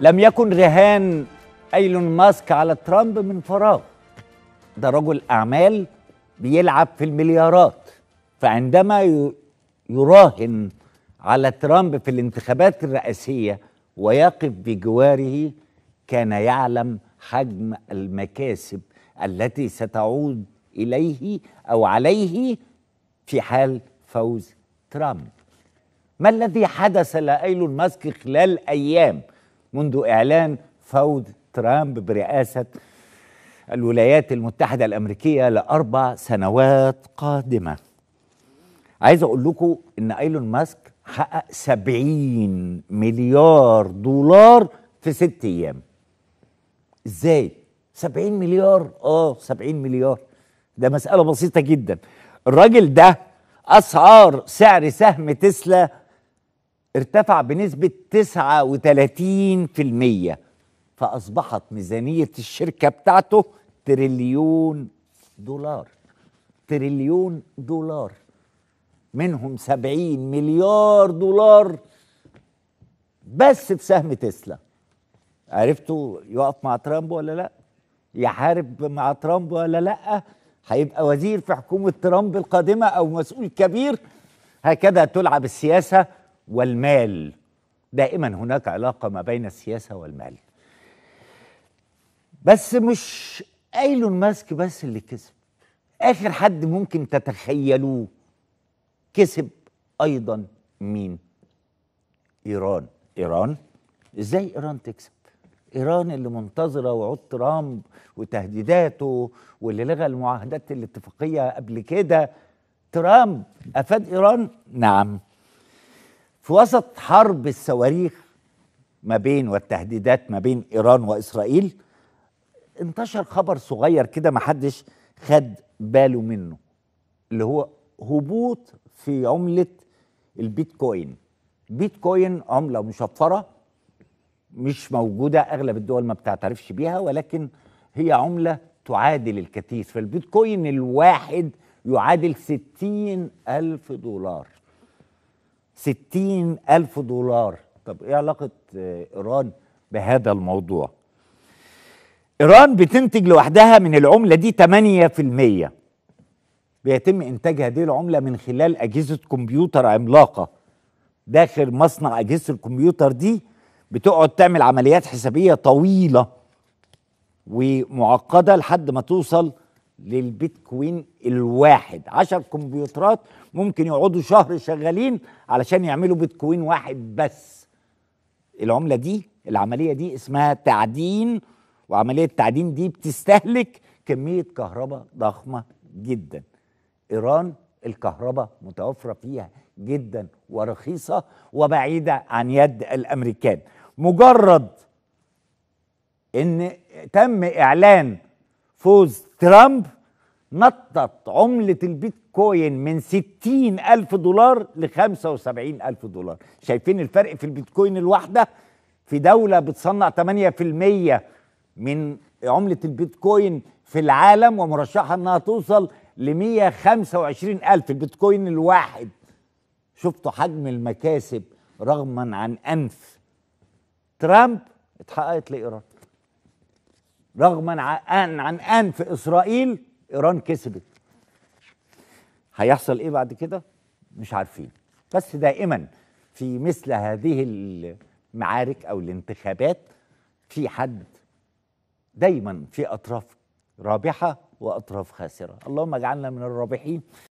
لم يكن رهان ايلون ماسك على ترامب من فراغ ده رجل اعمال بيلعب في المليارات فعندما يراهن على ترامب في الانتخابات الرئاسيه ويقف بجواره كان يعلم حجم المكاسب التي ستعود اليه او عليه في حال فوز ترامب ما الذي حدث لايلون ماسك خلال ايام منذ إعلان فوض ترامب برئاسة الولايات المتحدة الأمريكية لأربع سنوات قادمة عايز أقول لكم إن إيلون ماسك حقق 70 مليار دولار في ست أيام إزاي؟ 70 مليار آه 70 مليار ده مسألة بسيطة جدا الراجل ده أسعار سعر سهم تسلا ارتفع بنسبة 39% فأصبحت ميزانية الشركة بتاعته تريليون دولار تريليون دولار منهم 70 مليار دولار بس في سهم تسلا عرفتوا يقف مع ترامب ولا لا يحارب مع ترامب ولا لا هيبقى وزير في حكومة ترامب القادمة أو مسؤول كبير هكذا تلعب السياسة والمال دائما هناك علاقه ما بين السياسه والمال بس مش ايلون ماسك بس اللي كسب اخر حد ممكن تتخيلوه كسب ايضا مين ايران ايران ازاي ايران تكسب ايران اللي منتظره وعود ترامب وتهديداته واللي لغى المعاهدات الاتفاقيه قبل كده ترامب افاد ايران نعم في وسط حرب الصواريخ ما بين والتهديدات ما بين ايران واسرائيل انتشر خبر صغير كده ما حدش خد باله منه اللي هو هبوط في عمله البيتكوين بيتكوين عمله مشفره مش موجوده اغلب الدول ما بتعترفش بيها ولكن هي عمله تعادل الكثير فالبيتكوين الواحد يعادل ستين ألف دولار ستين ألف دولار طب إيه علاقة آه، إيران بهذا الموضوع إيران بتنتج لوحدها من العملة دي 8% بيتم إنتاج هذه العملة من خلال أجهزة كمبيوتر عملاقة داخل مصنع أجهزة الكمبيوتر دي بتقعد تعمل عمليات حسابية طويلة ومعقدة لحد ما توصل للبيتكوين الواحد عشر كمبيوترات ممكن يقعدوا شهر شغالين علشان يعملوا بيتكوين واحد بس العملة دي العملية دي اسمها تعدين وعملية التعدين دي بتستهلك كمية كهرباء ضخمة جدا إيران الكهرباء متوفرة فيها جدا ورخيصة وبعيدة عن يد الأمريكان مجرد ان تم اعلان فوز ترامب نطت عملة البيتكوين من 60 ألف دولار ل 75 ألف دولار شايفين الفرق في البيتكوين الواحدة في دولة بتصنع 8% من عملة البيتكوين في العالم ومرشحة أنها توصل ل 125 ألف البيتكوين الواحد شفتوا حجم المكاسب رغما عن أنف ترامب اتحققت لإيران رغما عن عن ان في اسرائيل ايران كسبت هيحصل ايه بعد كده مش عارفين بس دائما في مثل هذه المعارك او الانتخابات في حد دايما في اطراف رابحه واطراف خاسره اللهم اجعلنا من الرابحين